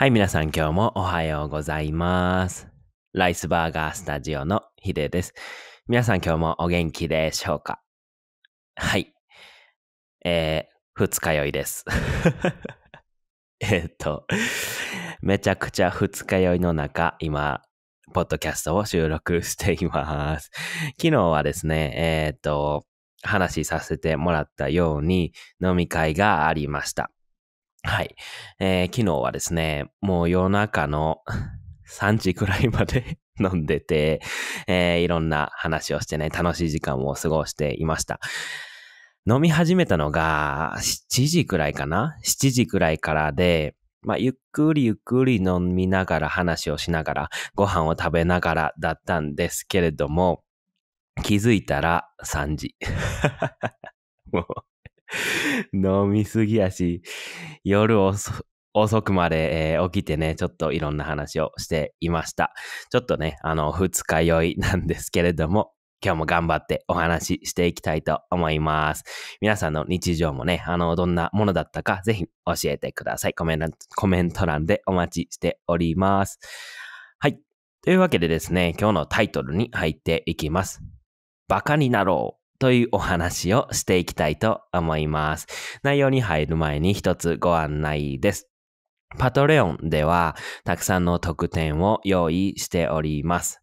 はい、皆さん今日もおはようございます。ライスバーガースタジオのヒデです。皆さん今日もお元気でしょうかはい。えー、二日酔いです。えっと、めちゃくちゃ二日酔いの中、今、ポッドキャストを収録しています。昨日はですね、えっ、と、話させてもらったように飲み会がありました。はい。えー、昨日はですね、もう夜中の3 時くらいまで 飲んでて、えー、いろんな話をしてね、楽しい時間を過ごしていました。飲み始めたのが7時くらいかな ?7 時くらいからで、まあ、ゆっくりゆっくり飲みながら話をしながら、ご飯を食べながらだったんですけれども、気づいたら3時。もう飲みすぎやし、夜遅遅くまで、えー、起きてね、ちょっといろんな話をしていました。ちょっとね、あの、二日酔いなんですけれども、今日も頑張ってお話ししていきたいと思います。皆さんの日常もね、あの、どんなものだったか、ぜひ教えてください。コメント、コメント欄でお待ちしております。はい。というわけでですね、今日のタイトルに入っていきます。バカになろう。というお話をしていきたいと思います。内容に入る前に一つご案内です。パトレオンではたくさんの特典を用意しております。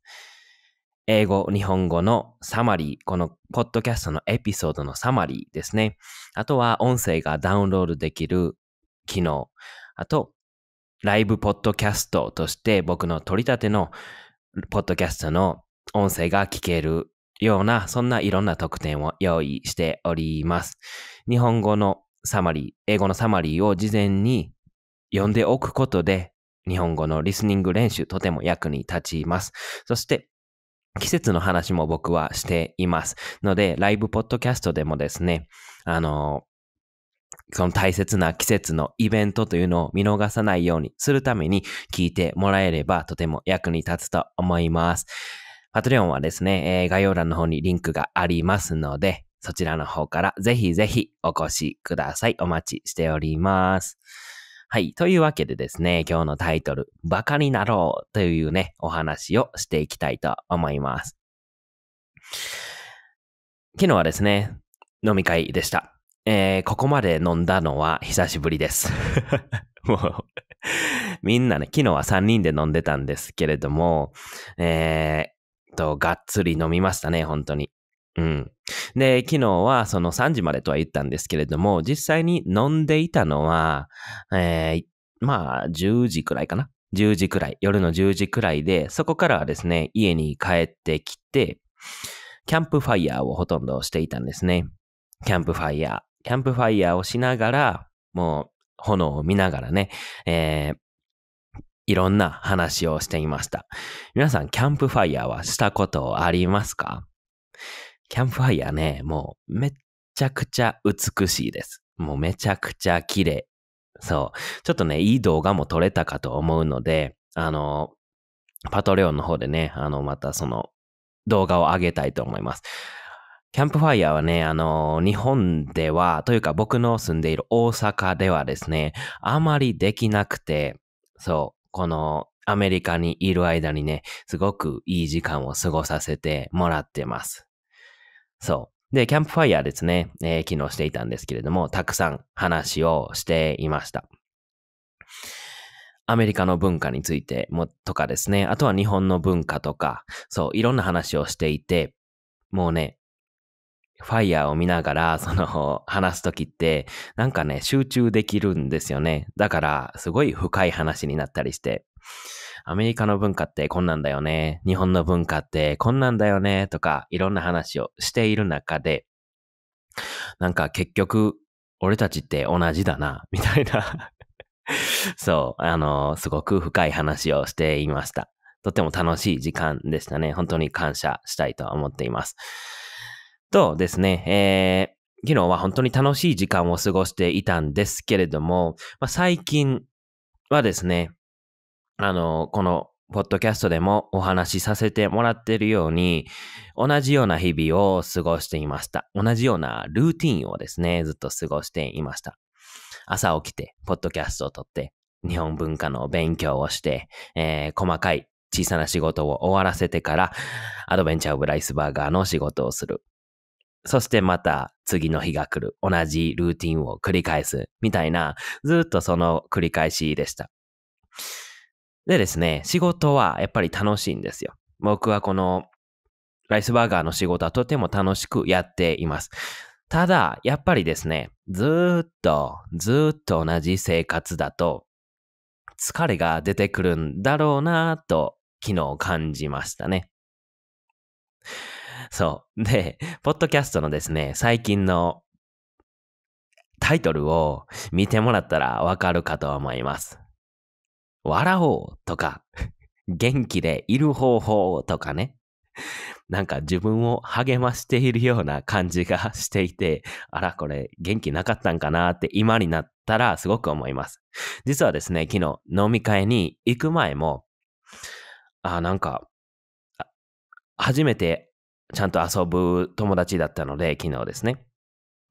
英語、日本語のサマリー、このポッドキャストのエピソードのサマリーですね。あとは音声がダウンロードできる機能。あと、ライブポッドキャストとして僕の取り立てのポッドキャストの音声が聞けるような、そんないろんな特典を用意しております。日本語のサマリー、英語のサマリーを事前に読んでおくことで、日本語のリスニング練習とても役に立ちます。そして、季節の話も僕はしています。ので、ライブポッドキャストでもですね、あの、その大切な季節のイベントというのを見逃さないようにするために聞いてもらえればとても役に立つと思います。パトリオンはですね、えー、概要欄の方にリンクがありますので、そちらの方からぜひぜひお越しください。お待ちしております。はい。というわけでですね、今日のタイトル、バカになろうというね、お話をしていきたいと思います。昨日はですね、飲み会でした。えー、ここまで飲んだのは久しぶりです。もうみんなね、昨日は3人で飲んでたんですけれども、えー、と、がっつり飲みましたね、本当に。うん。で、昨日はその3時までとは言ったんですけれども、実際に飲んでいたのは、えー、まあ、10時くらいかな。10時くらい、夜の10時くらいで、そこからはですね、家に帰ってきて、キャンプファイヤーをほとんどしていたんですね。キャンプファイヤー。キャンプファイヤーをしながら、もう、炎を見ながらね、えー、いろんな話をしていました。皆さん、キャンプファイヤーはしたことありますかキャンプファイヤーね、もうめっちゃくちゃ美しいです。もうめちゃくちゃ綺麗。そう。ちょっとね、いい動画も撮れたかと思うので、あの、パトレオンの方でね、あの、またその動画を上げたいと思います。キャンプファイヤーはね、あの、日本では、というか僕の住んでいる大阪ではですね、あまりできなくて、そう。このアメリカにいる間にね、すごくいい時間を過ごさせてもらってます。そう。で、キャンプファイヤーですね、えー、機能していたんですけれども、たくさん話をしていました。アメリカの文化についても、とかですね、あとは日本の文化とか、そう、いろんな話をしていて、もうね、ファイヤーを見ながら、その、話すときって、なんかね、集中できるんですよね。だから、すごい深い話になったりして、アメリカの文化ってこんなんだよね。日本の文化ってこんなんだよね。とか、いろんな話をしている中で、なんか結局、俺たちって同じだな、みたいな そう、あの、すごく深い話をしていました。とても楽しい時間でしたね。本当に感謝したいと思っています。とですね、えー、昨日は本当に楽しい時間を過ごしていたんですけれども、まあ、最近はですね、あの、このポッドキャストでもお話しさせてもらっているように、同じような日々を過ごしていました。同じようなルーティンをですね、ずっと過ごしていました。朝起きて、ポッドキャストを撮って、日本文化の勉強をして、えー、細かい小さな仕事を終わらせてから、アドベンチャーオブライスバーガーの仕事をする。そしてまた次の日が来る。同じルーティンを繰り返す。みたいな、ずっとその繰り返しでした。でですね、仕事はやっぱり楽しいんですよ。僕はこのライスバーガーの仕事はとても楽しくやっています。ただ、やっぱりですね、ずっと、ずっと同じ生活だと、疲れが出てくるんだろうなと、昨日感じましたね。そう。で、ポッドキャストのですね、最近のタイトルを見てもらったらわかるかと思います。笑おうとか、元気でいる方法とかね。なんか自分を励ましているような感じがしていて、あら、これ元気なかったんかなって今になったらすごく思います。実はですね、昨日飲み会に行く前も、あ、なんか、初めてちゃんと遊ぶ友達だったので、昨日ですね。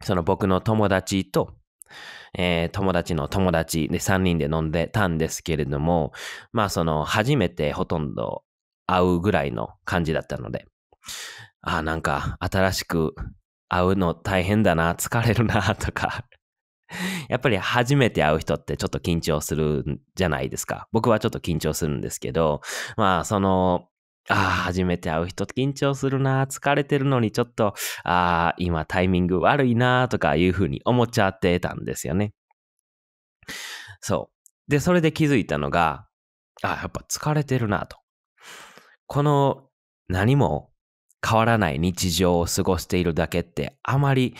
その僕の友達と、えー、友達の友達で3人で飲んでたんですけれども、まあその初めてほとんど会うぐらいの感じだったので、ああ、なんか新しく会うの大変だな、疲れるな、とか やっぱり初めて会う人ってちょっと緊張するじゃないですか。僕はちょっと緊張するんですけど、まあそのああ、初めて会う人緊張するな、疲れてるのにちょっと、ああ、今タイミング悪いな、とかいうふうに思っちゃってたんですよね。そう。で、それで気づいたのが、ああ、やっぱ疲れてるな、と。この何も変わらない日常を過ごしているだけってあまり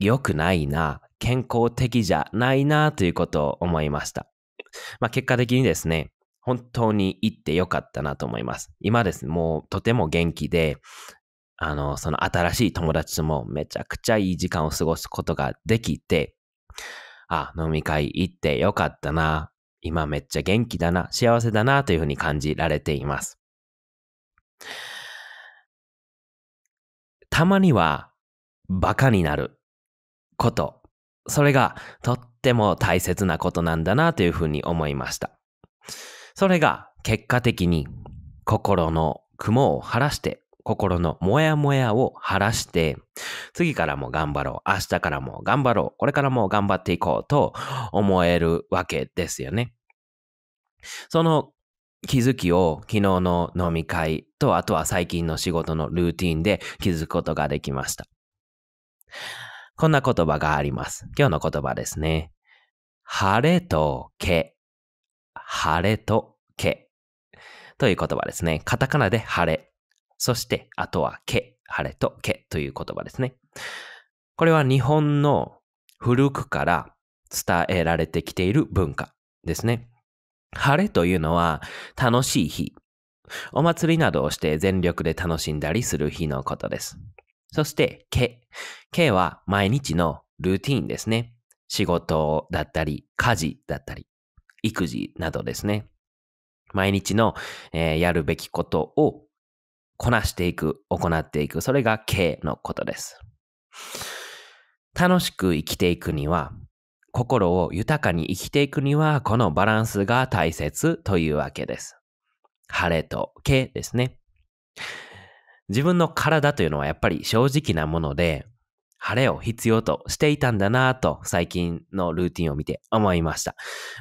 良くないな、健康的じゃないな、ということを思いました。まあ結果的にですね、本当に行ってよかったなと思います。今ですね、もうとても元気で、あの、その新しい友達ともめちゃくちゃいい時間を過ごすことができて、あ、飲み会行ってよかったな。今めっちゃ元気だな、幸せだなというふうに感じられています。たまにはバカになること。それがとっても大切なことなんだなというふうに思いました。それが結果的に心の雲を晴らして、心のモヤモヤを晴らして、次からも頑張ろう、明日からも頑張ろう、これからも頑張っていこうと思えるわけですよね。その気づきを昨日の飲み会とあとは最近の仕事のルーティンで気づくことができました。こんな言葉があります。今日の言葉ですね。晴れとけ晴れとけという言葉ですね。カタカナで晴れ。そして、あとはけ、晴れとけという言葉ですね。これは日本の古くから伝えられてきている文化ですね。晴れというのは楽しい日。お祭りなどをして全力で楽しんだりする日のことです。そして、け。けは毎日のルーティーンですね。仕事だったり、家事だったり、育児などですね、毎日の、えー、やるべきことをこなしていく、行っていく、それが K のことです。楽しく生きていくには、心を豊かに生きていくには、このバランスが大切というわけです。晴れと K ですね。自分の体というのはやっぱり正直なもので、晴れを必要としていたんだなぁと最近のルーティンを見て思いました。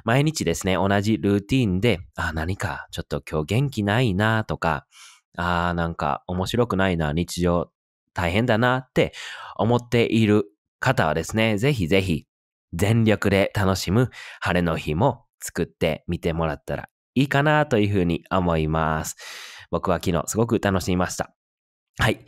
毎日ですね、同じルーティンで、あ、何かちょっと今日元気ないなぁとか、あ、なんか面白くないなぁ、日常大変だなって思っている方はですね、ぜひぜひ全力で楽しむ晴れの日も作ってみてもらったらいいかなというふうに思います。僕は昨日すごく楽しみました。はい。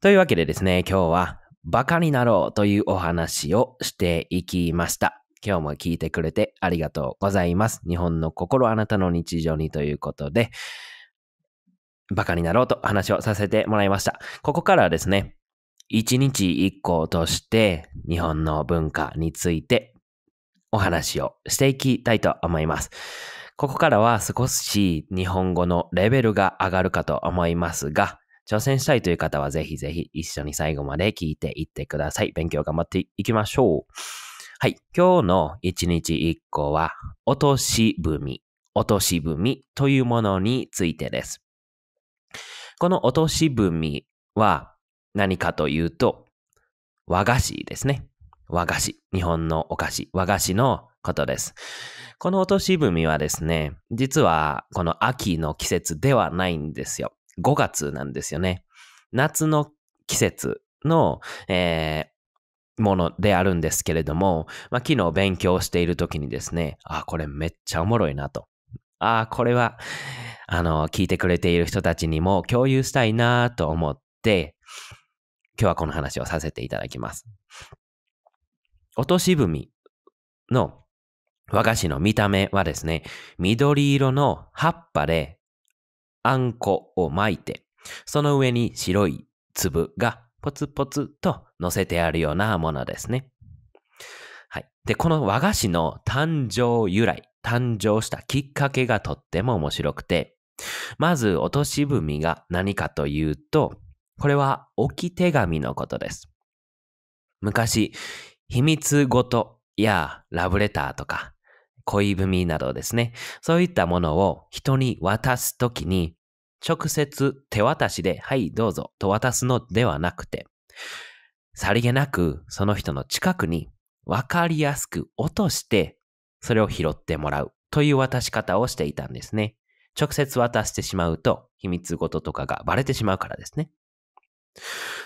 というわけでですね、今日はバカになろうというお話をしていきました。今日も聞いてくれてありがとうございます。日本の心あなたの日常にということで、バカになろうと話をさせてもらいました。ここからはですね、一日一個として日本の文化についてお話をしていきたいと思います。ここからは少し日本語のレベルが上がるかと思いますが、挑戦したいという方はぜひぜひ一緒に最後まで聞いていってください。勉強頑張っていきましょう。はい。今日の一日一個は、落とし踏落とし踏というものについてです。この落とし踏は何かというと、和菓子ですね。和菓子。日本のお菓子。和菓子のことです。この落とし踏はですね、実はこの秋の季節ではないんですよ。5月なんですよね。夏の季節の、えー、ものであるんですけれども、まあ、昨日勉強している時にですね、あ、これめっちゃおもろいなと。あ、これは、あの、聞いてくれている人たちにも共有したいなと思って、今日はこの話をさせていただきます。落とし踏の和菓子の見た目はですね、緑色の葉っぱであんこを巻いて、その上に白い粒がポツポツと乗せてあるようなものですね。はい。で、この和菓子の誕生由来、誕生したきっかけがとっても面白くて、まず落とし踏みが何かというと、これは置き手紙のことです。昔、秘密ごとやラブレターとか恋文などですね、そういったものを人に渡すときに、直接手渡しで、はい、どうぞと渡すのではなくて、さりげなくその人の近くにわかりやすく落として、それを拾ってもらうという渡し方をしていたんですね。直接渡してしまうと秘密事とかがバレてしまうからですね。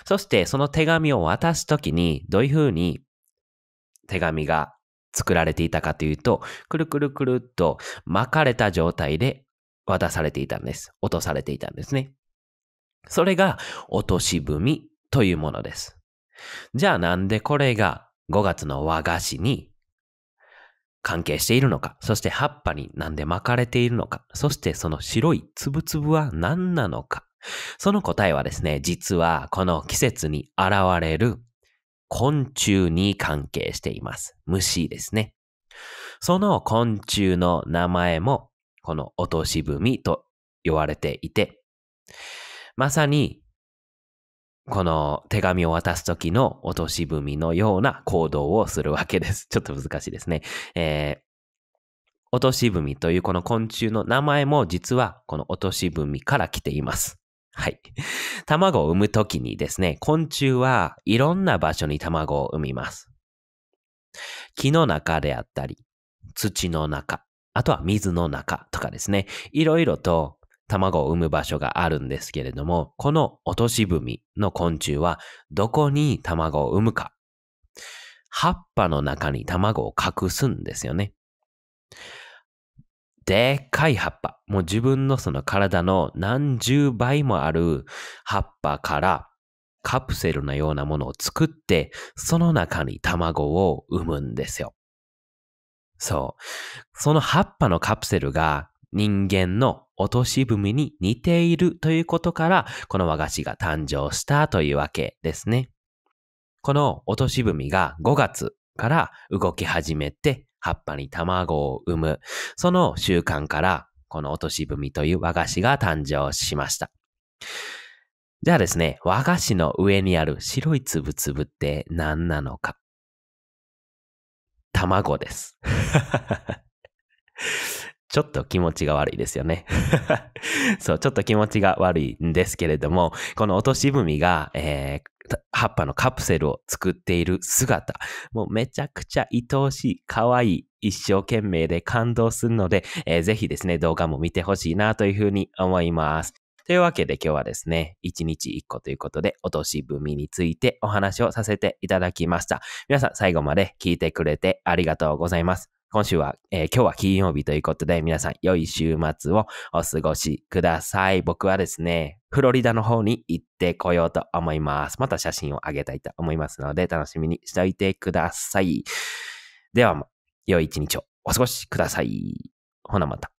そしてその手紙を渡すときにどういうふうに手紙が作られていたかというと、くるくるくるっと巻かれた状態で渡されていたんです。落とされていたんですね。それが落とし踏みというものです。じゃあなんでこれが5月の和菓子に関係しているのか、そして葉っぱになんで巻かれているのか、そしてその白いつぶつぶは何なのか。その答えはですね、実はこの季節に現れる昆虫に関係しています。虫ですね。その昆虫の名前も、この落とし踏と言われていて、まさに、この手紙を渡す時の落とし踏のような行動をするわけです。ちょっと難しいですね。えー、落とし踏というこの昆虫の名前も実はこの落とし踏から来ています。はい。卵を産むときにですね、昆虫はいろんな場所に卵を産みます。木の中であったり、土の中、あとは水の中とかですね、いろいろと卵を産む場所があるんですけれども、この落とし踏の昆虫はどこに卵を産むか。葉っぱの中に卵を隠すんですよね。でっかい葉っぱ、もう自分のその体の何十倍もある葉っぱからカプセルのようなものを作って、その中に卵を産むんですよ。そう。その葉っぱのカプセルが人間の落とし踏みに似ているということから、この和菓子が誕生したというわけですね。この落とし踏みが5月から動き始めて、葉っぱに卵を産む、その習慣から、この落とし踏みという和菓子が誕生しました。じゃあですね、和菓子の上にある白いつぶつぶって何なのか。卵です。ちょっと気持ちが悪いですよね そう、ちょっと気持ちが悪いんですけれども、この落とし踏みが、えー、葉っぱのカプセルを作っている姿、もうめちゃくちゃ愛おしい、可愛い、一生懸命で感動するので、えー、ぜひですね、動画も見てほしいなというふうに思います。というわけで今日はですね、1日1個ということで、落とし踏みについてお話をさせていただきました。皆さん最後まで聞いてくれてありがとうございます。今週は、えー、今日は金曜日ということで、皆さん良い週末をお過ごしください。僕はですね、フロリダの方に行ってこようと思います。また写真をあげたいと思いますので、楽しみにしておいてください。では、良い一日をお過ごしください。ほなまた。